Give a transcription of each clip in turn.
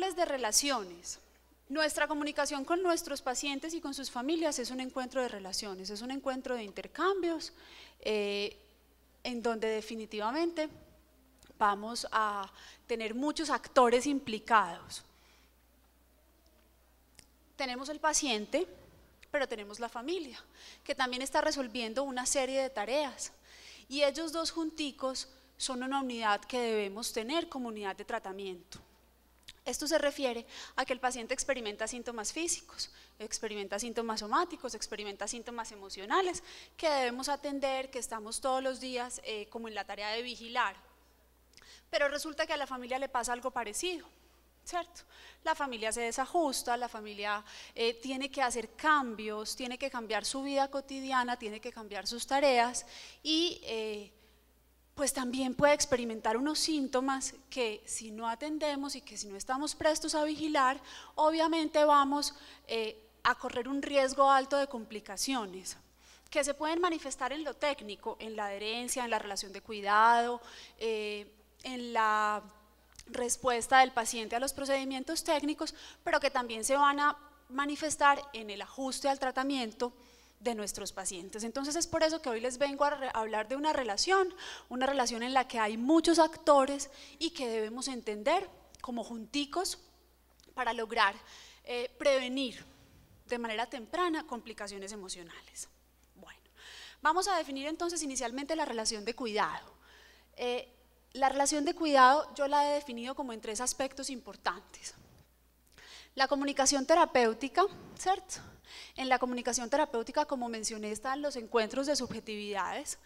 de relaciones. Nuestra comunicación con nuestros pacientes y con sus familias es un encuentro de relaciones, es un encuentro de intercambios eh, en donde definitivamente vamos a tener muchos actores implicados. Tenemos el paciente, pero tenemos la familia, que también está resolviendo una serie de tareas. Y ellos dos junticos son una unidad que debemos tener como unidad de tratamiento. Esto se refiere a que el paciente experimenta síntomas físicos, experimenta síntomas somáticos, experimenta síntomas emocionales que debemos atender, que estamos todos los días eh, como en la tarea de vigilar. Pero resulta que a la familia le pasa algo parecido. ¿Cierto? La familia se desajusta, la familia eh, tiene que hacer cambios, tiene que cambiar su vida cotidiana, tiene que cambiar sus tareas y eh, pues también puede experimentar unos síntomas que si no atendemos y que si no estamos prestos a vigilar, obviamente vamos eh, a correr un riesgo alto de complicaciones que se pueden manifestar en lo técnico, en la adherencia, en la relación de cuidado, eh, en la respuesta del paciente a los procedimientos técnicos, pero que también se van a manifestar en el ajuste al tratamiento, de nuestros pacientes. Entonces es por eso que hoy les vengo a hablar de una relación, una relación en la que hay muchos actores y que debemos entender como junticos para lograr eh, prevenir de manera temprana complicaciones emocionales. Bueno, vamos a definir entonces inicialmente la relación de cuidado. Eh, la relación de cuidado yo la he definido como en tres aspectos importantes. La comunicación terapéutica, ¿cierto? En la comunicación terapéutica, como mencioné, están los encuentros de subjetividades.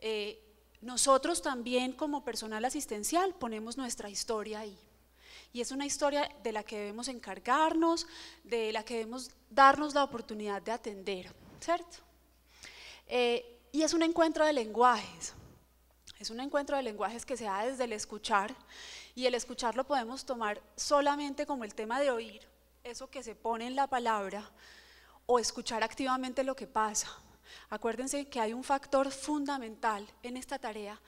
Eh, nosotros también como personal asistencial ponemos nuestra historia ahí. Y es una historia de la que debemos encargarnos, de la que debemos darnos la oportunidad de atender, ¿cierto? Eh, y es un encuentro de lenguajes. Es un encuentro de lenguajes que se da desde el escuchar y el escuchar lo podemos tomar solamente como el tema de oír, eso que se pone en la palabra, o escuchar activamente lo que pasa. Acuérdense que hay un factor fundamental en esta tarea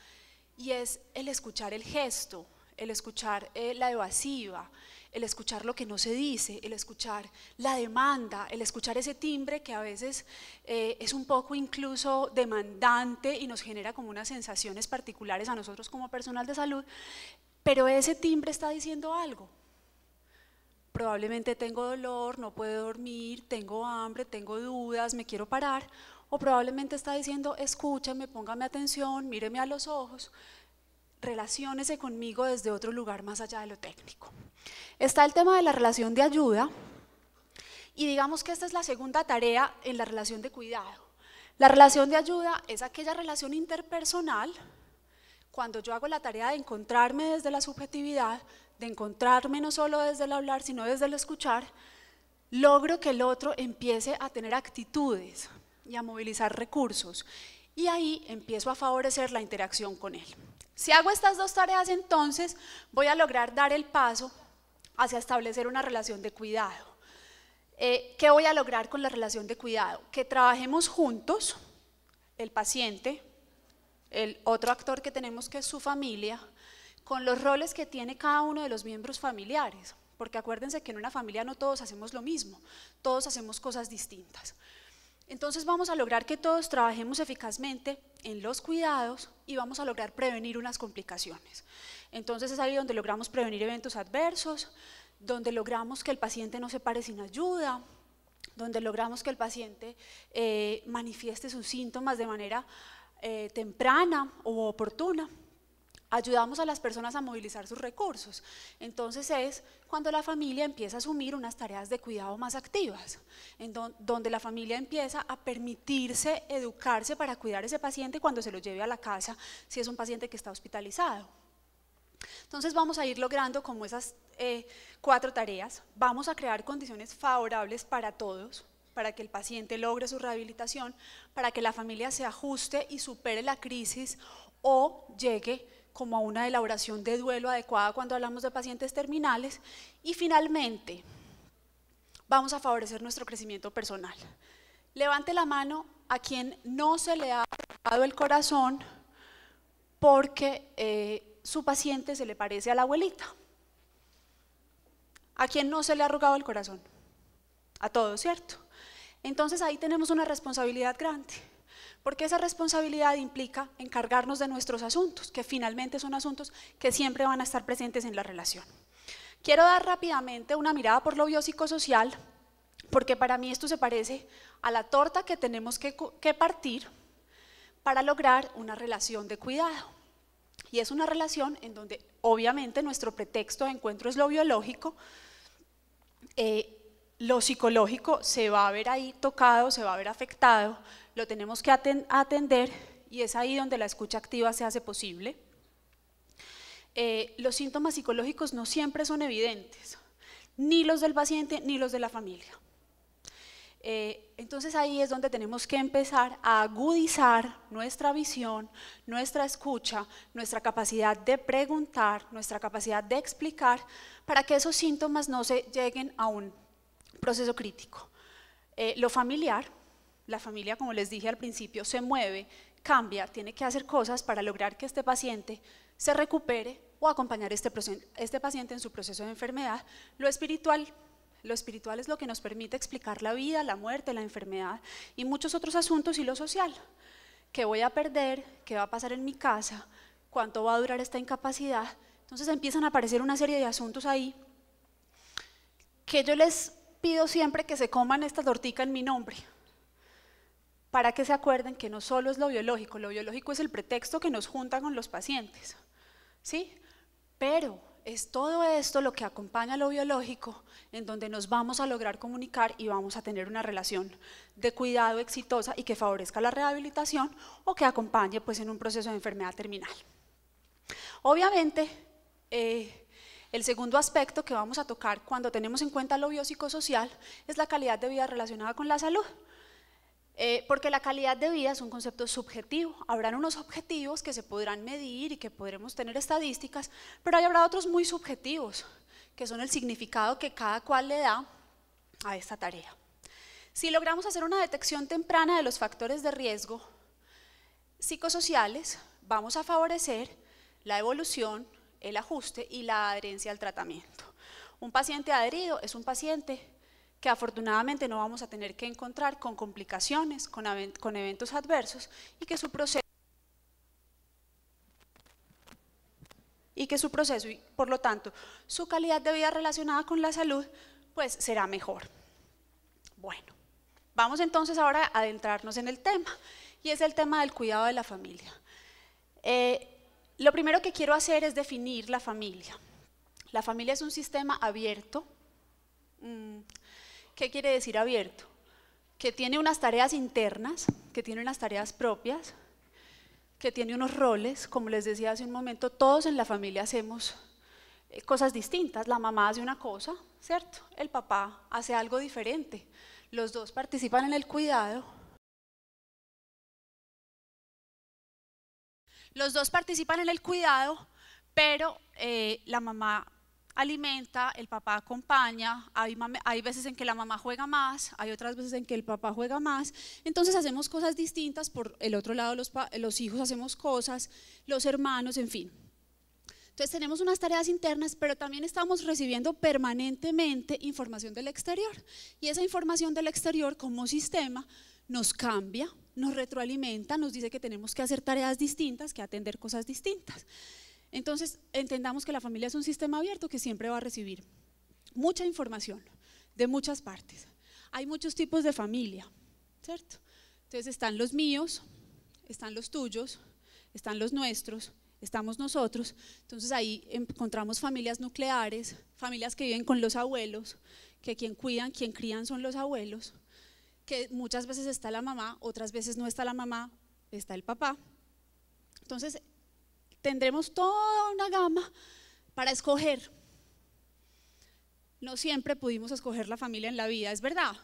y es el escuchar el gesto, el escuchar eh, la evasiva, el escuchar lo que no se dice, el escuchar la demanda, el escuchar ese timbre que a veces eh, es un poco incluso demandante y nos genera como unas sensaciones particulares a nosotros como personal de salud, pero ese timbre está diciendo algo, probablemente tengo dolor, no puedo dormir, tengo hambre, tengo dudas, me quiero parar, o probablemente está diciendo, escúchame, póngame atención, míreme a los ojos, relaciónese conmigo desde otro lugar más allá de lo técnico. Está el tema de la relación de ayuda, y digamos que esta es la segunda tarea en la relación de cuidado. La relación de ayuda es aquella relación interpersonal cuando yo hago la tarea de encontrarme desde la subjetividad, de encontrarme no solo desde el hablar, sino desde el escuchar, logro que el otro empiece a tener actitudes y a movilizar recursos. Y ahí empiezo a favorecer la interacción con él. Si hago estas dos tareas, entonces voy a lograr dar el paso hacia establecer una relación de cuidado. Eh, ¿Qué voy a lograr con la relación de cuidado? Que trabajemos juntos, el paciente, el otro actor que tenemos que es su familia, con los roles que tiene cada uno de los miembros familiares. Porque acuérdense que en una familia no todos hacemos lo mismo, todos hacemos cosas distintas. Entonces vamos a lograr que todos trabajemos eficazmente en los cuidados y vamos a lograr prevenir unas complicaciones. Entonces es ahí donde logramos prevenir eventos adversos, donde logramos que el paciente no se pare sin ayuda, donde logramos que el paciente eh, manifieste sus síntomas de manera eh, temprana o oportuna, ayudamos a las personas a movilizar sus recursos. Entonces es cuando la familia empieza a asumir unas tareas de cuidado más activas, donde la familia empieza a permitirse educarse para cuidar a ese paciente cuando se lo lleve a la casa si es un paciente que está hospitalizado. Entonces vamos a ir logrando como esas eh, cuatro tareas, vamos a crear condiciones favorables para todos, para que el paciente logre su rehabilitación, para que la familia se ajuste y supere la crisis o llegue como a una elaboración de duelo adecuada cuando hablamos de pacientes terminales. Y finalmente, vamos a favorecer nuestro crecimiento personal. Levante la mano a quien no se le ha dado el corazón porque eh, su paciente se le parece a la abuelita. ¿A quien no se le ha arrugado el corazón? A todos, ¿cierto? Entonces ahí tenemos una responsabilidad grande, porque esa responsabilidad implica encargarnos de nuestros asuntos, que finalmente son asuntos que siempre van a estar presentes en la relación. Quiero dar rápidamente una mirada por lo biopsicosocial, porque para mí esto se parece a la torta que tenemos que, que partir para lograr una relación de cuidado. Y es una relación en donde obviamente nuestro pretexto de encuentro es lo biológico, eh, lo psicológico se va a ver ahí tocado, se va a ver afectado, lo tenemos que atender y es ahí donde la escucha activa se hace posible. Eh, los síntomas psicológicos no siempre son evidentes, ni los del paciente ni los de la familia. Eh, entonces ahí es donde tenemos que empezar a agudizar nuestra visión, nuestra escucha, nuestra capacidad de preguntar, nuestra capacidad de explicar, para que esos síntomas no se lleguen a un Proceso crítico. Eh, lo familiar, la familia, como les dije al principio, se mueve, cambia, tiene que hacer cosas para lograr que este paciente se recupere o acompañar este, este paciente en su proceso de enfermedad. Lo espiritual, lo espiritual es lo que nos permite explicar la vida, la muerte, la enfermedad y muchos otros asuntos y lo social. ¿Qué voy a perder? ¿Qué va a pasar en mi casa? ¿Cuánto va a durar esta incapacidad? Entonces empiezan a aparecer una serie de asuntos ahí que yo les pido siempre que se coman estas tortica en mi nombre, para que se acuerden que no solo es lo biológico, lo biológico es el pretexto que nos junta con los pacientes, ¿sí? Pero es todo esto lo que acompaña a lo biológico, en donde nos vamos a lograr comunicar y vamos a tener una relación de cuidado exitosa y que favorezca la rehabilitación o que acompañe pues en un proceso de enfermedad terminal. Obviamente, eh, el segundo aspecto que vamos a tocar cuando tenemos en cuenta lo biopsicosocial es la calidad de vida relacionada con la salud. Eh, porque la calidad de vida es un concepto subjetivo. Habrán unos objetivos que se podrán medir y que podremos tener estadísticas, pero habrá otros muy subjetivos, que son el significado que cada cual le da a esta tarea. Si logramos hacer una detección temprana de los factores de riesgo psicosociales, vamos a favorecer la evolución, el ajuste y la adherencia al tratamiento. Un paciente adherido es un paciente que afortunadamente no vamos a tener que encontrar con complicaciones, con, eventos adversos y que su proceso y que su proceso y por lo tanto su calidad de vida relacionada con la salud pues será mejor. Bueno, vamos entonces ahora a adentrarnos en el tema y es el tema del cuidado de la familia. Eh, lo primero que quiero hacer es definir la familia. La familia es un sistema abierto. Mm, ¿Qué quiere decir abierto? Que tiene unas tareas internas, que tiene unas tareas propias, que tiene unos roles, como les decía hace un momento, todos en la familia hacemos eh, cosas distintas. La mamá hace una cosa, ¿cierto? El papá hace algo diferente. Los dos participan en el cuidado, Los dos participan en el cuidado, pero eh, la mamá alimenta, el papá acompaña, hay, hay, veces en que la mamá juega más, hay otras veces en que el papá juega más, entonces hacemos cosas distintas, por el otro lado los, los hijos hacemos cosas, los hermanos, en fin. Entonces tenemos unas tareas internas, pero también estamos recibiendo permanentemente información del exterior. Y esa información del exterior como sistema nos cambia, nos retroalimenta, nos dice que tenemos que hacer tareas distintas, que atender cosas distintas. Entonces, entendamos que la familia es un sistema abierto que siempre va a recibir mucha información de muchas partes. Hay muchos tipos de familia, ¿cierto? Entonces están los míos, están los tuyos, están los nuestros, estamos nosotros. Entonces ahí encontramos familias nucleares, familias que viven con los abuelos, que quien cuidan, quien crían son los abuelos que muchas veces está la mamá, otras veces no está la mamá, está el papá. Entonces, tendremos toda una gama para escoger. No siempre pudimos escoger la familia en la vida, es verdad.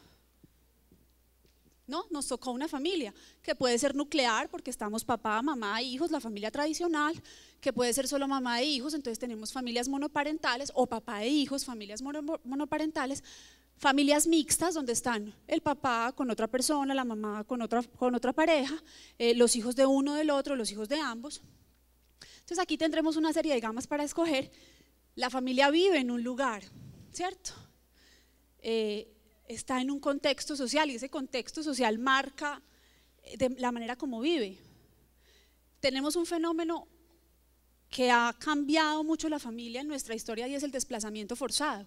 No, nos tocó una familia que puede ser nuclear porque estamos papá, mamá, hijos, la familia tradicional, que puede ser solo mamá e hijos, entonces tenemos familias monoparentales o papá e hijos, familias monoparentales, familias mixtas donde están el papá con otra persona, la mamá con otra, pareja, eh, los hijos de uno del otro, los hijos de ambos. Entonces aquí tendremos una serie de gamas para escoger. La familia vive en un lugar, ¿cierto? Eh, está en un contexto social y ese contexto social marca eh, la manera como vive. Tenemos un fenómeno que ha cambiado mucho la familia en nuestra historia y es el desplazamiento forzado.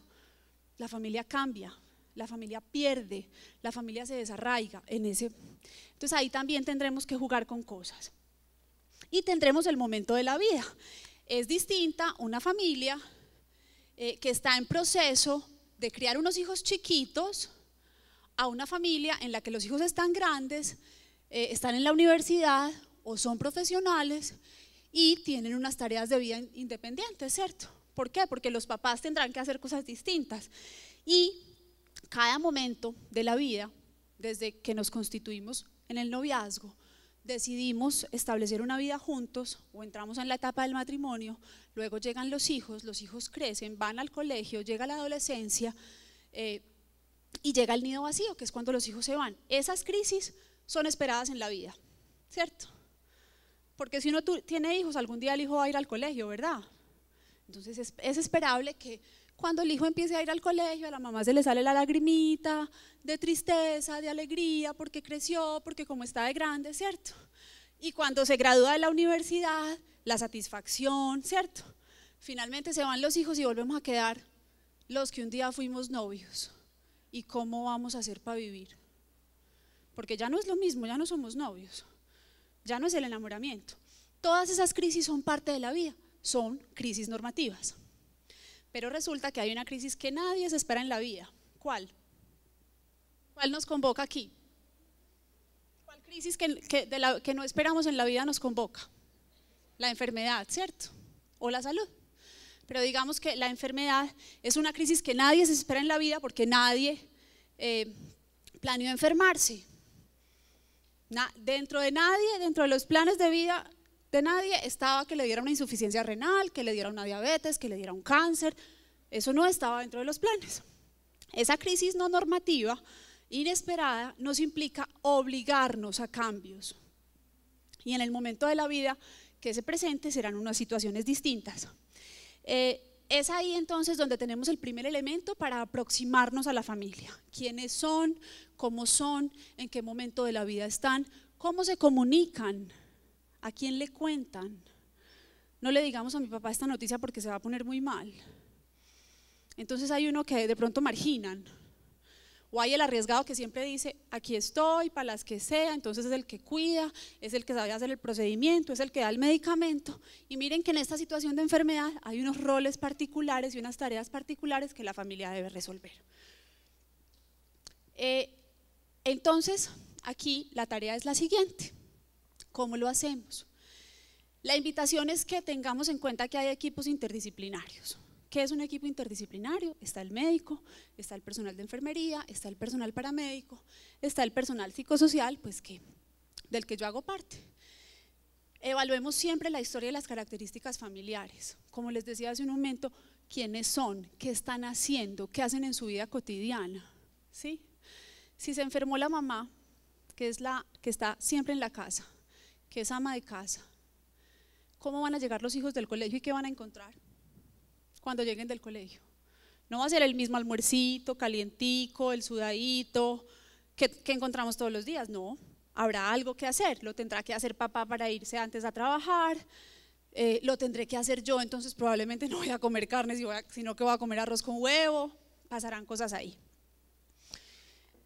La familia cambia, la familia pierde, la familia se desarraiga en ese. Entonces ahí también tendremos que jugar con cosas. Y tendremos el momento de la vida. Es distinta una familia eh, que está en proceso de criar unos hijos chiquitos a una familia en la que los hijos están grandes, eh, están en la universidad o son profesionales y tienen unas tareas de vida independientes, ¿cierto? ¿Por qué? Porque los papás tendrán que hacer cosas distintas. Y cada momento de la vida, desde que nos constituimos en el noviazgo, decidimos establecer una vida juntos o entramos en la etapa del matrimonio, luego llegan los hijos, los hijos crecen, van al colegio, llega la adolescencia eh, y llega el nido vacío, que es cuando los hijos se van. Esas crisis son esperadas en la vida, ¿cierto? Porque si uno tiene hijos, algún día el hijo va a ir al colegio, ¿verdad? Entonces es esperable que cuando el hijo empieza a ir al colegio, a la mamá se le sale la lagrimita de tristeza, de alegría, porque creció, porque como está de grande, ¿cierto? Y cuando se gradúa de la universidad, la satisfacción, ¿cierto? Finalmente se van los hijos y volvemos a quedar los que un día fuimos novios. ¿Y cómo vamos a hacer para vivir? Porque ya no es lo mismo, ya no somos novios, ya no es el enamoramiento. Todas esas crisis son parte de la vida, son crisis normativas. Pero resulta que hay una crisis que nadie se espera en la vida. ¿Cuál? ¿Cuál nos convoca aquí? ¿Cuál crisis que, no esperamos en la vida nos convoca? La enfermedad, ¿cierto? O la salud. Pero digamos que la enfermedad es una crisis que nadie se espera en la vida porque nadie eh, planeó enfermarse. dentro de nadie, dentro de los planes de vida, de nadie estaba que le diera una insuficiencia renal, que le diera una diabetes, que le diera un cáncer. Eso no estaba dentro de los planes. Esa crisis no normativa, inesperada, nos implica obligarnos a cambios. Y en el momento de la vida que se presente serán unas situaciones distintas. Eh, es ahí entonces donde tenemos el primer elemento para aproximarnos a la familia. ¿Quiénes son? ¿Cómo son? ¿En qué momento de la vida están? ¿Cómo se comunican? ¿A quién le cuentan? No le digamos a mi papá esta noticia porque se va a poner muy mal. Entonces hay uno que de pronto marginan. O hay el arriesgado que siempre dice, aquí estoy para las que sea, entonces es el que cuida, es el que sabe hacer el procedimiento, es el que da el medicamento. Y miren que en esta situación de enfermedad hay unos roles particulares y unas tareas particulares que la familia debe resolver. Eh, entonces, aquí la tarea es la siguiente. ¿Cómo lo hacemos? La invitación es que tengamos en cuenta que hay equipos interdisciplinarios. ¿Qué es un equipo interdisciplinario? Está el médico, está el personal de enfermería, está el personal paramédico, está el personal psicosocial, pues que del que yo hago parte. Evaluemos siempre la historia de las características familiares. Como les decía hace un momento, quiénes son, qué están haciendo, qué hacen en su vida cotidiana. ¿Sí? Si se enfermó la mamá, que es la que está siempre en la casa, que es ama de casa, ¿cómo van a llegar los hijos del colegio y qué van a encontrar cuando lleguen del colegio? No va a ser el mismo almuercito, calientico, el sudadito que, encontramos todos los días, no. Habrá algo que hacer, lo tendrá que hacer papá para irse antes a trabajar, eh, lo tendré que hacer yo, entonces probablemente no voy a comer carne, sino que voy a comer arroz con huevo, pasarán cosas ahí.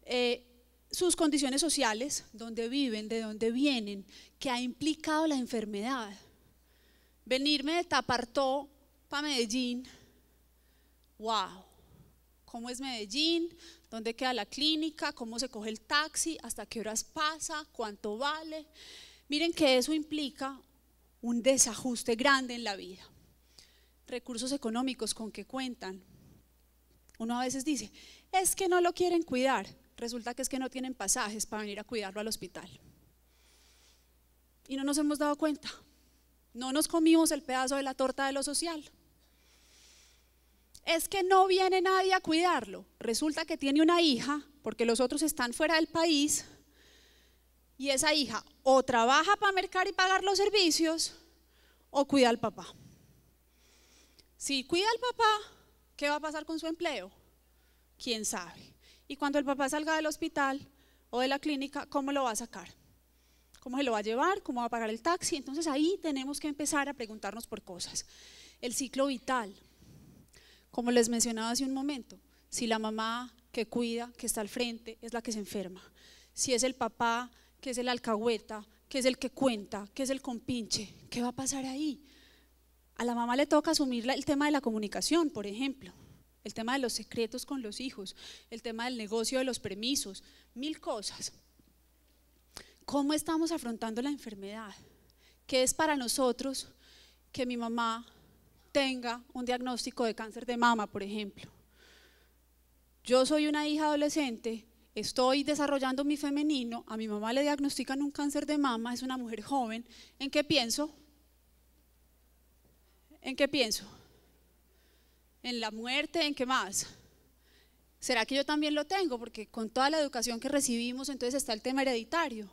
Eh, sus condiciones sociales, donde viven, de dónde vienen, que ha implicado la enfermedad. Venirme de Tapartó para Medellín, wow, ¿cómo es Medellín? ¿Dónde queda la clínica? ¿Cómo se coge el taxi? ¿Hasta qué horas pasa? ¿Cuánto vale? Miren que eso implica un desajuste grande en la vida. Recursos económicos con que cuentan. Uno a veces dice, es que no lo quieren cuidar resulta que es que no tienen pasajes para venir a cuidarlo al hospital. Y no nos hemos dado cuenta. No nos comimos el pedazo de la torta de lo social. Es que no viene nadie a cuidarlo. Resulta que tiene una hija, porque los otros están fuera del país, y esa hija o trabaja para mercar y pagar los servicios, o cuida al papá. Si cuida al papá, ¿qué va a pasar con su empleo? ¿Quién sabe? Y cuando el papá salga del hospital o de la clínica, ¿cómo lo va a sacar? ¿Cómo se lo va a llevar? ¿Cómo va a pagar el taxi? Entonces ahí tenemos que empezar a preguntarnos por cosas. El ciclo vital, como les mencionaba hace un momento, si la mamá que cuida, que está al frente, es la que se enferma, si es el papá que es el alcahueta, que es el que cuenta, que es el compinche, ¿qué va a pasar ahí? A la mamá le toca asumir el tema de la comunicación, por ejemplo el tema de los secretos con los hijos, el tema del negocio de los permisos, mil cosas. ¿Cómo estamos afrontando la enfermedad? ¿Qué es para nosotros que mi mamá tenga un diagnóstico de cáncer de mama, por ejemplo? Yo soy una hija adolescente, estoy desarrollando mi femenino, a mi mamá le diagnostican un cáncer de mama, es una mujer joven, ¿en qué pienso? ¿En qué pienso? en la muerte, en qué más. ¿Será que yo también lo tengo? Porque con toda la educación que recibimos, entonces está el tema hereditario.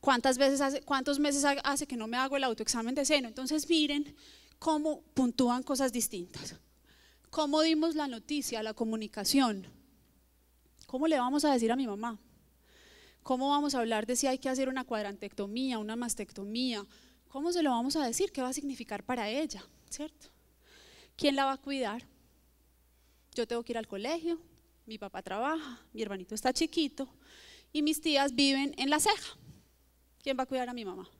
¿Cuántas veces hace, ¿Cuántos meses hace que no me hago el autoexamen de seno? Entonces miren cómo puntúan cosas distintas. ¿Cómo dimos la noticia, la comunicación? ¿Cómo le vamos a decir a mi mamá? ¿Cómo vamos a hablar de si hay que hacer una cuadrantectomía, una mastectomía? ¿Cómo se lo vamos a decir? ¿Qué va a significar para ella? ¿Cierto? ¿quién la va a cuidar? Yo tengo que ir al colegio, mi papá trabaja, mi hermanito está chiquito y mis tías viven en la ceja. ¿Quién va a cuidar a mi mamá?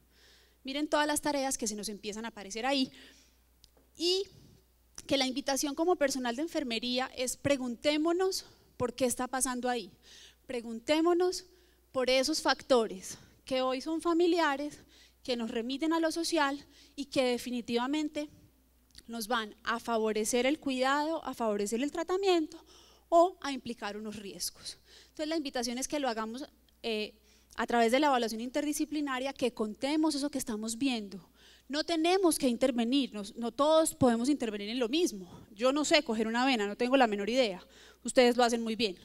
Miren todas las tareas que se nos empiezan a aparecer ahí. Y que la invitación como personal de enfermería es preguntémonos por qué está pasando ahí. Preguntémonos por esos factores que hoy son familiares, que nos remiten a lo social y que definitivamente nos van a favorecer el cuidado, a favorecer el tratamiento o a implicar unos riesgos. Entonces la invitación es que lo hagamos eh, a través de la evaluación interdisciplinaria, que contemos eso que estamos viendo. No tenemos que intervenir, no, todos podemos intervenir en lo mismo. Yo no sé coger una vena, no tengo la menor idea. Ustedes lo hacen muy bien.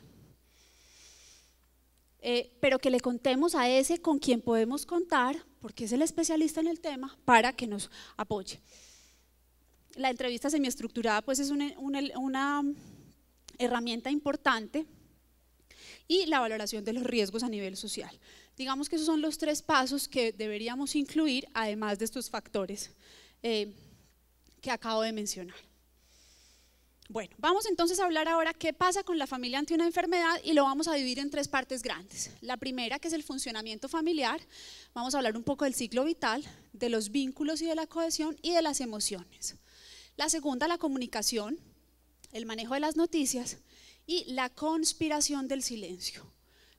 Eh, pero que le contemos a ese con quien podemos contar, porque es el especialista en el tema, para que nos apoye la entrevista semiestructurada pues es una, herramienta importante y la valoración de los riesgos a nivel social. Digamos que esos son los tres pasos que deberíamos incluir, además de estos factores eh, que acabo de mencionar. Bueno, vamos entonces a hablar ahora qué pasa con la familia ante una enfermedad y lo vamos a dividir en tres partes grandes. La primera, que es el funcionamiento familiar, vamos a hablar un poco del ciclo vital, de los vínculos y de la cohesión y de las emociones. La segunda, la comunicación, el manejo de las noticias y la conspiración del silencio.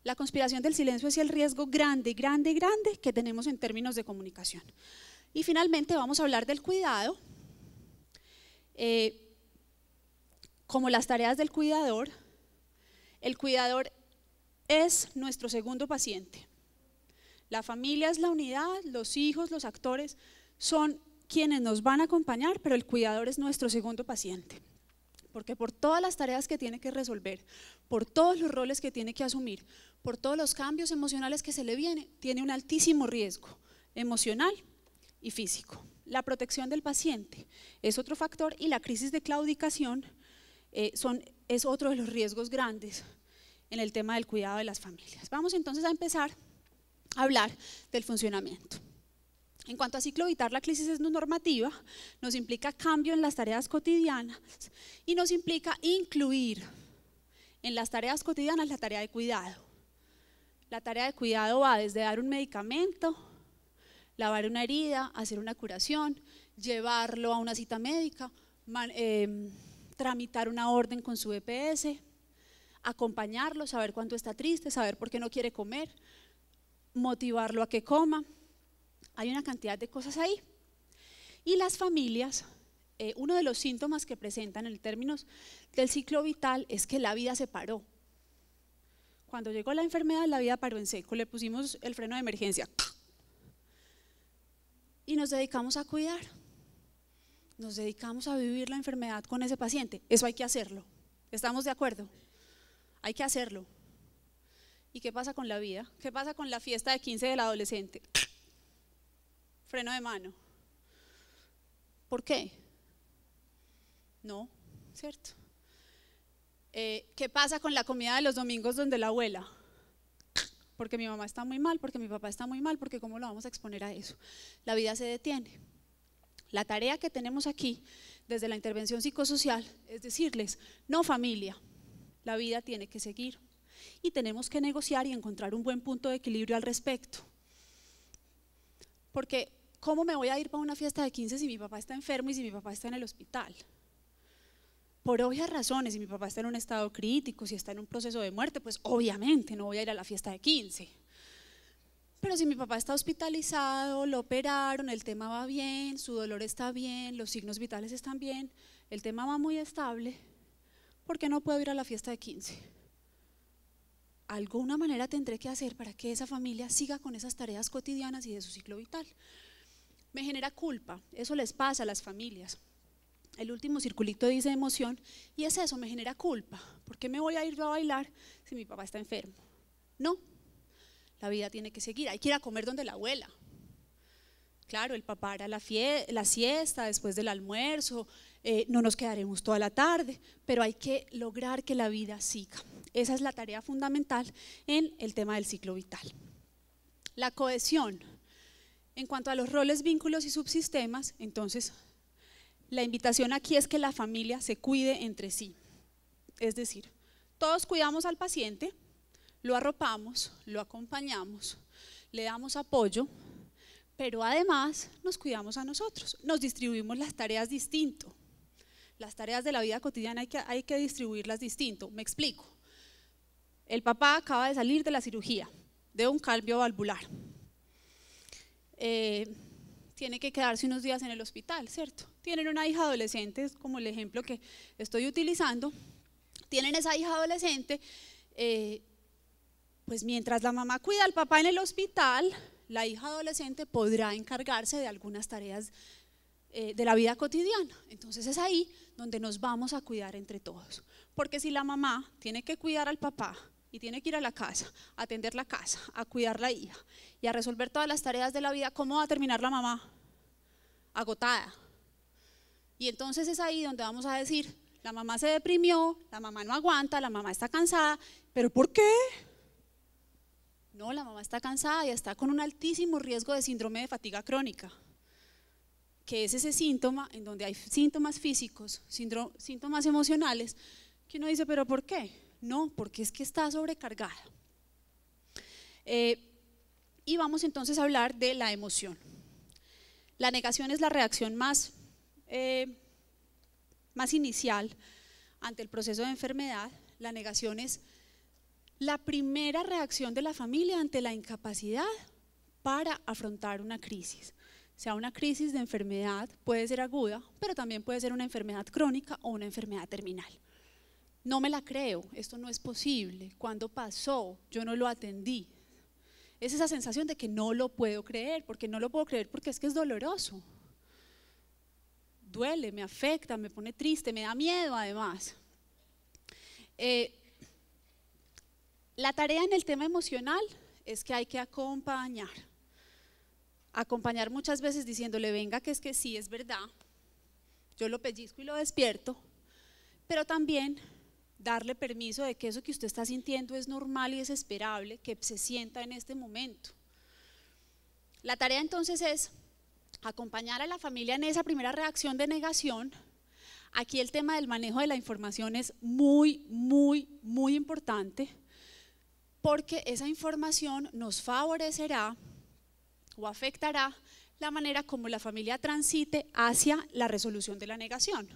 La conspiración del silencio es el riesgo grande, grande, grande que tenemos en términos de comunicación. Y finalmente vamos a hablar del cuidado, eh, como las tareas del cuidador. El cuidador es nuestro segundo paciente. La familia es la unidad, los hijos, los actores son quienes nos van a acompañar, pero el cuidador es nuestro segundo paciente. Porque por todas las tareas que tiene que resolver, por todos los roles que tiene que asumir, por todos los cambios emocionales que se le viene, tiene un altísimo riesgo emocional y físico. La protección del paciente es otro factor y la crisis de claudicación eh, son, es otro de los riesgos grandes en el tema del cuidado de las familias. Vamos entonces a empezar a hablar del funcionamiento. En cuanto a ciclo vital, la crisis es no normativa, nos implica cambio en las tareas cotidianas y nos implica incluir en las tareas cotidianas la tarea de cuidado. La tarea de cuidado va desde dar un medicamento, lavar una herida, hacer una curación, llevarlo a una cita médica, em, tramitar una orden con su EPS, acompañarlo, saber cuánto está triste, saber por qué no quiere comer, motivarlo a que coma, hay una cantidad de cosas ahí. Y las familias, eh, uno de los síntomas que presentan en términos del ciclo vital es que la vida se paró. Cuando llegó la enfermedad, la vida paró en seco, le pusimos el freno de emergencia y nos dedicamos a cuidar. Nos dedicamos a vivir la enfermedad con ese paciente. Eso hay que hacerlo. ¿Estamos de acuerdo? Hay que hacerlo. ¿Y qué pasa con la vida? ¿Qué pasa con la fiesta de 15 del adolescente? freno de mano. ¿Por qué? No, ¿cierto? Eh, ¿Qué pasa con la comida de los domingos donde la abuela? Porque mi mamá está muy mal, porque mi papá está muy mal, porque ¿cómo lo vamos a exponer a eso? La vida se detiene. La tarea que tenemos aquí desde la intervención psicosocial es decirles, no familia, la vida tiene que seguir y tenemos que negociar y encontrar un buen punto de equilibrio al respecto porque ¿cómo me voy a ir para una fiesta de 15 si mi papá está enfermo y si mi papá está en el hospital? Por obvias razones, si mi papá está en un estado crítico, si está en un proceso de muerte, pues obviamente no voy a ir a la fiesta de 15. Pero si mi papá está hospitalizado, lo operaron, el tema va bien, su dolor está bien, los signos vitales están bien, el tema va muy estable, ¿por qué no puedo ir a la fiesta de 15? alguna manera tendré que hacer para que esa familia siga con esas tareas cotidianas y de su ciclo vital. Me genera culpa, eso les pasa a las familias. El último circulito dice emoción y es eso, me genera culpa. ¿Por qué me voy a ir a bailar si mi papá está enfermo? No, la vida tiene que seguir, hay que ir a comer donde la abuela. Claro, el papá hará la, la siesta después del almuerzo, eh, no nos quedaremos toda la tarde, pero hay que lograr que la vida siga. Esa es la tarea fundamental en el tema del ciclo vital. La cohesión. En cuanto a los roles, vínculos y subsistemas, entonces la invitación aquí es que la familia se cuide entre sí. Es decir, todos cuidamos al paciente, lo arropamos, lo acompañamos, le damos apoyo, pero además nos cuidamos a nosotros, nos distribuimos las tareas distinto. Las tareas de la vida cotidiana hay que, hay que distribuirlas distinto. Me explico. El papá acaba de salir de la cirugía, de un cambio valvular. Eh, tiene que quedarse unos días en el hospital, ¿cierto? Tienen una hija adolescente, es como el ejemplo que estoy utilizando. Tienen esa hija adolescente, eh, pues mientras la mamá cuida al papá en el hospital, la hija adolescente podrá encargarse de algunas tareas eh, de la vida cotidiana. Entonces es ahí donde nos vamos a cuidar entre todos. Porque si la mamá tiene que cuidar al papá y tiene que ir a la casa, a atender la casa, a cuidar la hija y a resolver todas las tareas de la vida, ¿cómo va a terminar la mamá? Agotada. Y entonces es ahí donde vamos a decir, la mamá se deprimió, la mamá no aguanta, la mamá está cansada, pero ¿por qué? No, la mamá está cansada y está con un altísimo riesgo de síndrome de fatiga crónica, que es ese síntoma en donde hay síntomas físicos, síntomas emocionales, que uno dice, pero ¿por qué? No, porque es que está sobrecargada. Eh, y vamos entonces a hablar de la emoción. La negación es la reacción más, eh, más inicial ante el proceso de enfermedad. La negación es la primera reacción de la familia ante la incapacidad para afrontar una crisis. O sea una crisis de enfermedad, puede ser aguda, pero también puede ser una enfermedad crónica o una enfermedad terminal no me la creo, esto no es posible, cuando pasó, yo no lo atendí. Es esa sensación de que no lo puedo creer, porque no lo puedo creer porque es que es doloroso. Duele, me afecta, me pone triste, me da miedo además. Eh, la tarea en el tema emocional es que hay que acompañar. Acompañar muchas veces diciéndole, venga, que es que sí, es verdad. Yo lo pellizco y lo despierto, pero también darle permiso de que eso que usted está sintiendo es normal y es esperable que se sienta en este momento. La tarea entonces es acompañar a la familia en esa primera reacción de negación. Aquí el tema del manejo de la información es muy, muy, muy importante porque esa información nos favorecerá o afectará la manera como la familia transite hacia la resolución de la negación.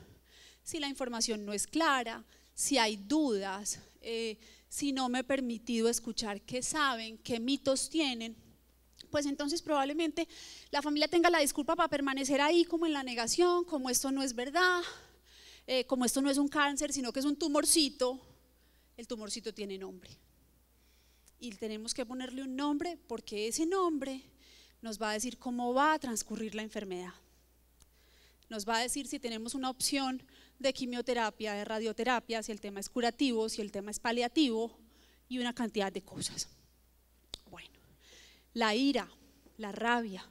Si la información no es clara, si hay dudas, eh, si no me he permitido escuchar qué saben, qué mitos tienen, pues entonces probablemente la familia tenga la disculpa para permanecer ahí como en la negación, como esto no es verdad, eh, como esto no es un cáncer, sino que es un tumorcito, el tumorcito tiene nombre. Y tenemos que ponerle un nombre porque ese nombre nos va a decir cómo va a transcurrir la enfermedad. Nos va a decir si tenemos una opción de quimioterapia, de radioterapia, si el tema es curativo, si el tema es paliativo y una cantidad de cosas. Bueno, la ira, la rabia.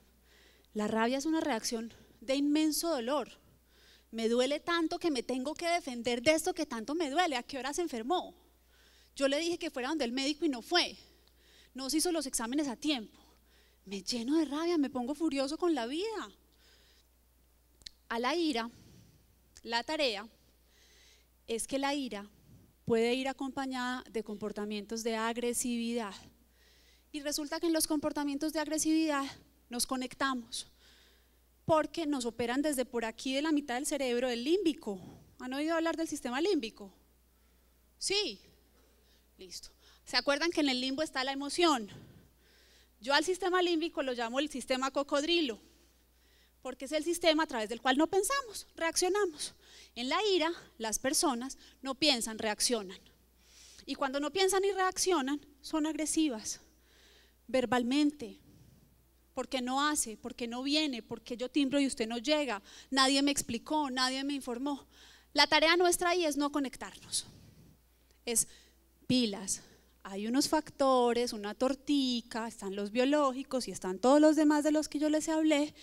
La rabia es una reacción de inmenso dolor. Me duele tanto que me tengo que defender de esto que tanto me duele. ¿A qué hora se enfermó? Yo le dije que fuera donde el médico y no fue. No se hizo los exámenes a tiempo. Me lleno de rabia, me pongo furioso con la vida. A la ira la tarea es que la ira puede ir acompañada de comportamientos de agresividad. Y resulta que en los comportamientos de agresividad nos conectamos porque nos operan desde por aquí de la mitad del cerebro, del límbico. ¿Han oído hablar del sistema límbico? Sí. Listo. ¿Se acuerdan que en el limbo está la emoción? Yo al sistema límbico lo llamo el sistema cocodrilo, porque es el sistema a través del cual no pensamos, reaccionamos. En la ira, las personas no piensan, reaccionan. Y cuando no piensan y reaccionan, son agresivas, verbalmente, porque no hace, porque no viene, porque yo timbro y usted no llega, nadie me explicó, nadie me informó. La tarea nuestra ahí es no conectarnos, es pilas. Hay unos factores, una tortica, están los biológicos y están todos los demás de los que yo les hablé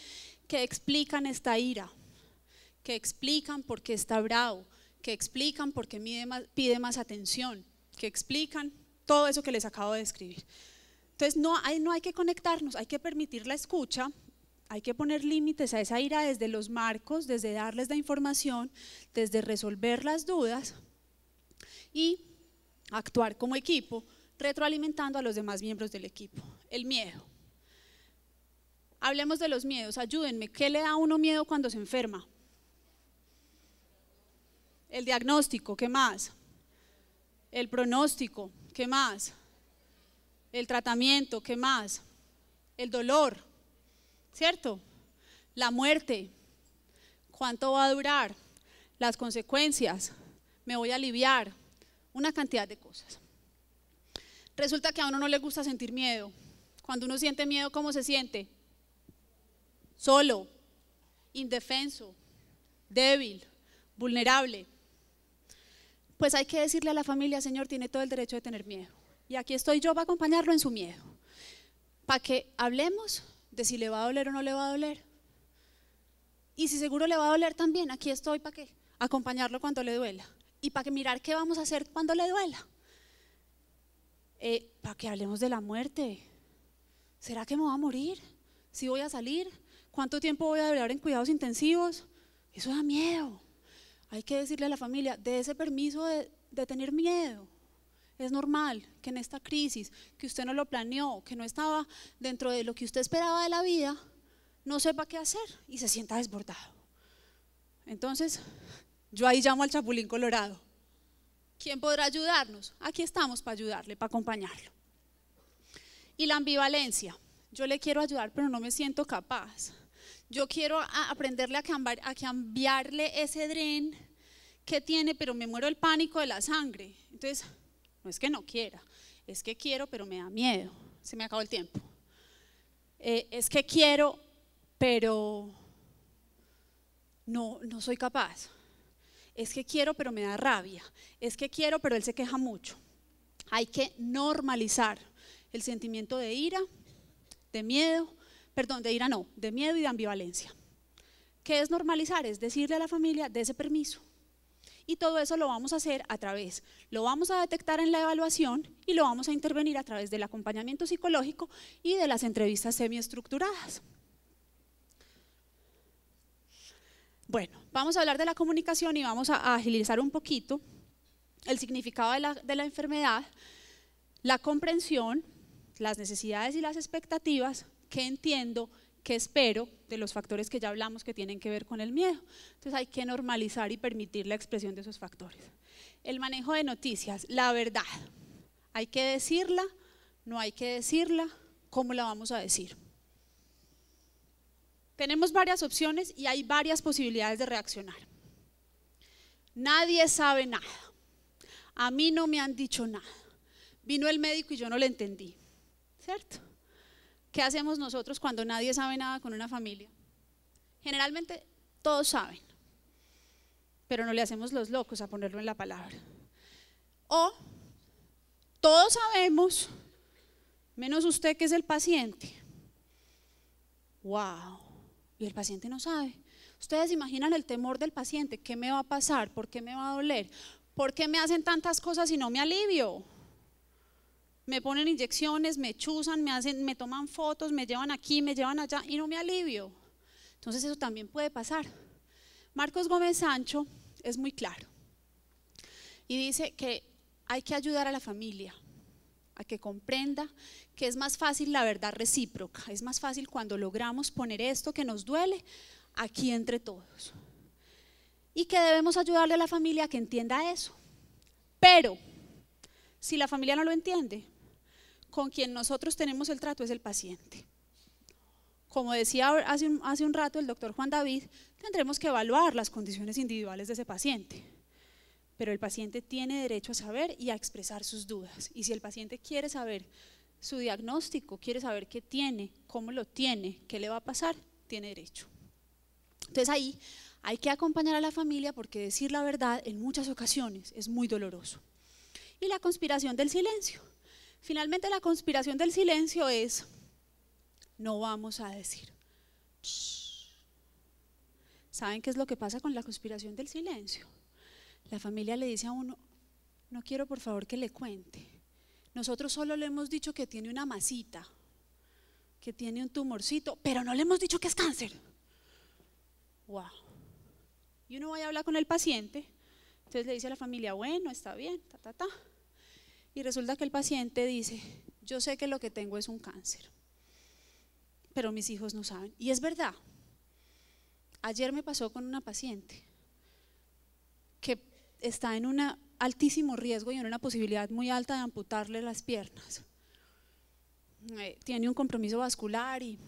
que explican esta ira que explican por qué está bravo, que explican por qué más, pide más atención, que explican todo eso que les acabo de describir. Entonces, no hay, no hay que conectarnos, hay que permitir la escucha, hay que poner límites a esa ira desde los marcos, desde darles la información, desde resolver las dudas y actuar como equipo, retroalimentando a los demás miembros del equipo. El miedo. Hablemos de los miedos, ayúdenme, ¿qué le da a uno miedo cuando se enferma? El diagnóstico, ¿qué más? El pronóstico, ¿qué más? El tratamiento, ¿qué más? El dolor, ¿cierto? La muerte, ¿cuánto va a durar? Las consecuencias, me voy a aliviar, una cantidad de cosas. Resulta que a uno no le gusta sentir miedo. Cuando uno siente miedo, ¿cómo se siente? Solo, indefenso, débil, vulnerable pues hay que decirle a la familia, Señor, tiene todo el derecho de tener miedo. Y aquí estoy yo para acompañarlo en su miedo, para que hablemos de si le va a doler o no le va a doler. Y si seguro le va a doler también, aquí estoy para que acompañarlo cuando le duela. Y para que mirar qué vamos a hacer cuando le duela. Eh, para que hablemos de la muerte. ¿Será que me voy a morir? ¿Si voy a salir? ¿Cuánto tiempo voy a durar en cuidados intensivos? Eso da miedo. Hay que decirle a la familia, de ese permiso de, de tener miedo. Es normal que en esta crisis, que usted no lo planeó, que no estaba dentro de lo que usted esperaba de la vida, no sepa qué hacer y se sienta desbordado. Entonces, yo ahí llamo al Chapulín Colorado. ¿Quién podrá ayudarnos? Aquí estamos para ayudarle, para acompañarlo. Y la ambivalencia. Yo le quiero ayudar, pero no me siento capaz. Yo quiero aprenderle a, cambiarle ese dren que tiene, pero me muero el pánico de la sangre. Entonces, no es que no quiera, es que quiero, pero me da miedo. Se me acabó el tiempo. Eh, es que quiero, pero no, no soy capaz. Es que quiero, pero me da rabia. Es que quiero, pero él se queja mucho. Hay que normalizar el sentimiento de ira, de miedo, perdón, de ira no, de miedo y de ambivalencia. ¿Qué es normalizar? Es decirle a la familia de ese permiso. Y todo eso lo vamos a hacer a través, lo vamos a detectar en la evaluación y lo vamos a intervenir a través del acompañamiento psicológico y de las entrevistas semiestructuradas. Bueno, vamos a hablar de la comunicación y vamos a agilizar un poquito el significado de la enfermedad, la comprensión, las necesidades y las expectativas, qué entiendo, qué espero de los factores que ya hablamos que tienen que ver con el miedo. Entonces hay que normalizar y permitir la expresión de esos factores. El manejo de noticias, la verdad. Hay que decirla, no hay que decirla, ¿cómo la vamos a decir? Tenemos varias opciones y hay varias posibilidades de reaccionar. Nadie sabe nada. A mí no me han dicho nada. Vino el médico y yo no le entendí. ¿Cierto? ¿Qué hacemos nosotros cuando nadie sabe nada con una familia? Generalmente todos saben, pero no le hacemos los locos a ponerlo en la palabra. O todos sabemos, menos usted que es el paciente. ¡Wow! Y el paciente no sabe. Ustedes imaginan el temor del paciente, ¿qué me va a pasar? ¿Por qué me va a doler? ¿Por qué me hacen tantas cosas y no me alivio? me ponen inyecciones, me chuzan, me, hacen, me toman fotos, me llevan aquí, me llevan allá y no me alivio. Entonces eso también puede pasar. Marcos Gómez Sancho es muy claro y dice que hay que ayudar a la familia a que comprenda que es más fácil la verdad recíproca, es más fácil cuando logramos poner esto que nos duele aquí entre todos. Y que debemos ayudarle a la familia a que entienda eso. Pero si la familia no lo entiende, con quien nosotros tenemos el trato es el paciente. Como decía hace un, rato el doctor Juan David, tendremos que evaluar las condiciones individuales de ese paciente. Pero el paciente tiene derecho a saber y a expresar sus dudas. Y si el paciente quiere saber su diagnóstico, quiere saber qué tiene, cómo lo tiene, qué le va a pasar, tiene derecho. Entonces ahí hay que acompañar a la familia porque decir la verdad en muchas ocasiones es muy doloroso. Y la conspiración del silencio. Finalmente la conspiración del silencio es, no vamos a decir. ¿Saben qué es lo que pasa con la conspiración del silencio? La familia le dice a uno, no quiero por favor que le cuente. Nosotros solo le hemos dicho que tiene una masita, que tiene un tumorcito, pero no le hemos dicho que es cáncer. Wow. Y uno va a hablar con el paciente, entonces le dice a la familia, bueno, está bien, ta, ta, ta. Y resulta que el paciente dice, yo sé que lo que tengo es un cáncer, pero mis hijos no saben. Y es verdad. Ayer me pasó con una paciente que está en un altísimo riesgo y en una posibilidad muy alta de amputarle las piernas. Eh, tiene un compromiso vascular y,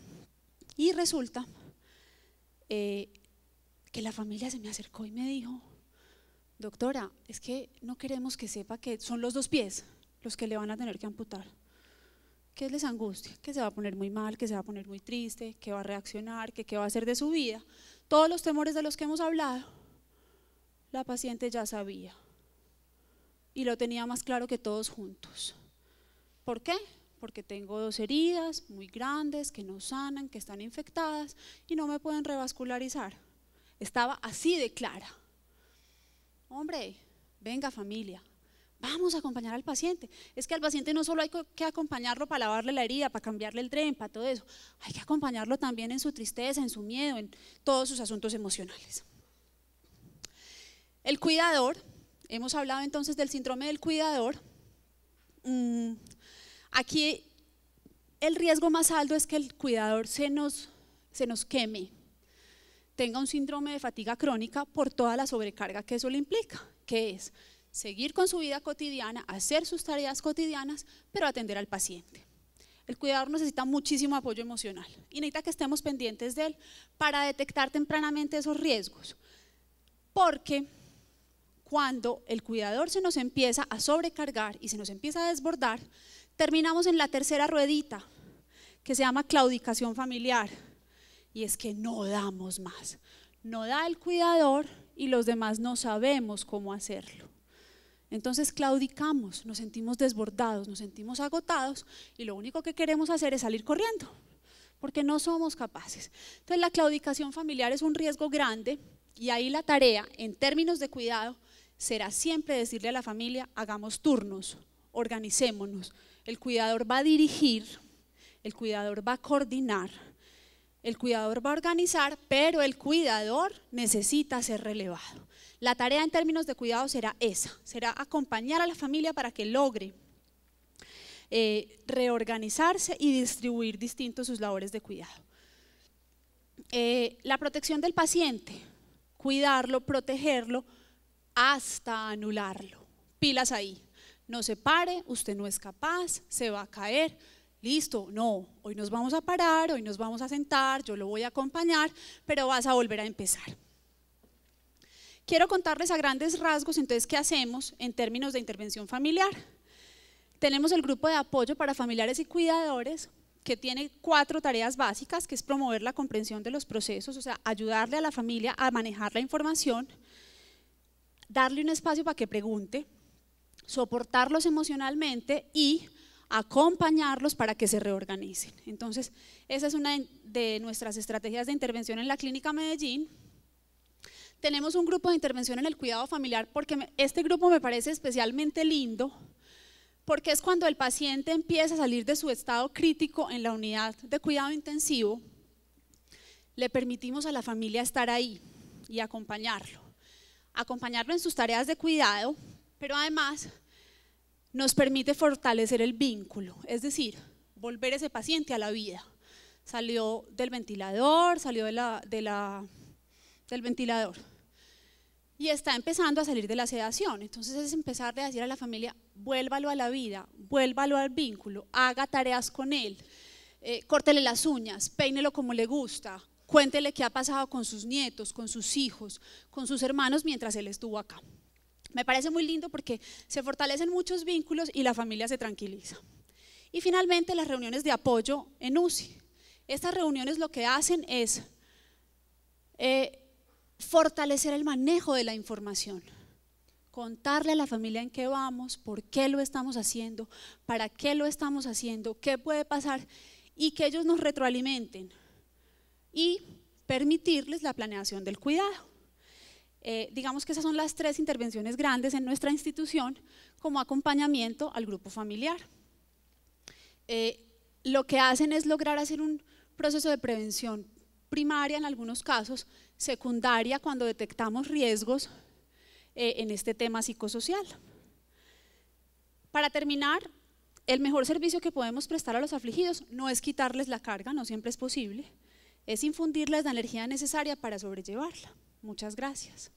y resulta eh, que la familia se me acercó y me dijo, doctora, es que no queremos que sepa que son los dos pies, los que le van a tener que amputar. ¿Qué les angustia? Que se va a poner muy mal, que se va a poner muy triste, ¿Qué va a reaccionar, qué va a hacer de su vida. Todos los temores de los que hemos hablado, la paciente ya sabía. Y lo tenía más claro que todos juntos. ¿Por qué? Porque tengo dos heridas muy grandes que no sanan, que están infectadas y no me pueden revascularizar. Estaba así de clara. Hombre, venga familia, Vamos a acompañar al paciente. Es que al paciente no solo hay que acompañarlo para lavarle la herida, para cambiarle el tren, para todo eso. Hay que acompañarlo también en su tristeza, en su miedo, en todos sus asuntos emocionales. El cuidador, hemos hablado entonces del síndrome del cuidador. Mm, aquí el riesgo más alto es que el cuidador se nos, se nos queme, tenga un síndrome de fatiga crónica por toda la sobrecarga que eso le implica, que es seguir con su vida cotidiana, hacer sus tareas cotidianas, pero atender al paciente. El cuidador necesita muchísimo apoyo emocional y necesita que estemos pendientes de él para detectar tempranamente esos riesgos. Porque cuando el cuidador se nos empieza a sobrecargar y se nos empieza a desbordar, terminamos en la tercera ruedita, que se llama claudicación familiar. Y es que no damos más. No da el cuidador y los demás no sabemos cómo hacerlo. Entonces claudicamos, nos sentimos desbordados, nos sentimos agotados y lo único que queremos hacer es salir corriendo, porque no somos capaces. Entonces la claudicación familiar es un riesgo grande y ahí la tarea en términos de cuidado será siempre decirle a la familia, hagamos turnos, organicémonos. El cuidador va a dirigir, el cuidador va a coordinar, el cuidador va a organizar, pero el cuidador necesita ser relevado. La tarea en términos de cuidado será esa, será acompañar a la familia para que logre eh, reorganizarse y distribuir distintos sus labores de cuidado. Eh, la protección del paciente, cuidarlo, protegerlo hasta anularlo. Pilas ahí, no se pare, usted no es capaz, se va a caer, listo, no, hoy nos vamos a parar, hoy nos vamos a sentar, yo lo voy a acompañar, pero vas a volver a empezar. Quiero contarles a grandes rasgos entonces qué hacemos en términos de intervención familiar. Tenemos el grupo de apoyo para familiares y cuidadores que tiene cuatro tareas básicas, que es promover la comprensión de los procesos, o sea, ayudarle a la familia a manejar la información, darle un espacio para que pregunte, soportarlos emocionalmente y acompañarlos para que se reorganicen. Entonces, esa es una de nuestras estrategias de intervención en la Clínica Medellín tenemos un grupo de intervención en el cuidado familiar porque este grupo me parece especialmente lindo porque es cuando el paciente empieza a salir de su estado crítico en la unidad de cuidado intensivo, le permitimos a la familia estar ahí y acompañarlo. Acompañarlo en sus tareas de cuidado, pero además nos permite fortalecer el vínculo, es decir, volver ese paciente a la vida. Salió del ventilador, salió de la, de la del ventilador. Y está empezando a salir de la sedación. Entonces es empezar a decir a la familia, vuélvalo a la vida, vuélvalo al vínculo, haga tareas con él, eh, córtele las uñas, peínelo como le gusta, cuéntele qué ha pasado con sus nietos, con sus hijos, con sus hermanos mientras él estuvo acá. Me parece muy lindo porque se fortalecen muchos vínculos y la familia se tranquiliza. Y finalmente las reuniones de apoyo en UCI. Estas reuniones lo que hacen es eh, fortalecer el manejo de la información, contarle a la familia en qué vamos, por qué lo estamos haciendo, para qué lo estamos haciendo, qué puede pasar y que ellos nos retroalimenten y permitirles la planeación del cuidado. Eh, digamos que esas son las tres intervenciones grandes en nuestra institución como acompañamiento al grupo familiar. Eh, lo que hacen es lograr hacer un proceso de prevención primaria en algunos casos, secundaria cuando detectamos riesgos eh, en este tema psicosocial. Para terminar, el mejor servicio que podemos prestar a los afligidos no es quitarles la carga, no siempre es posible, es infundirles la energía necesaria para sobrellevarla. Muchas gracias.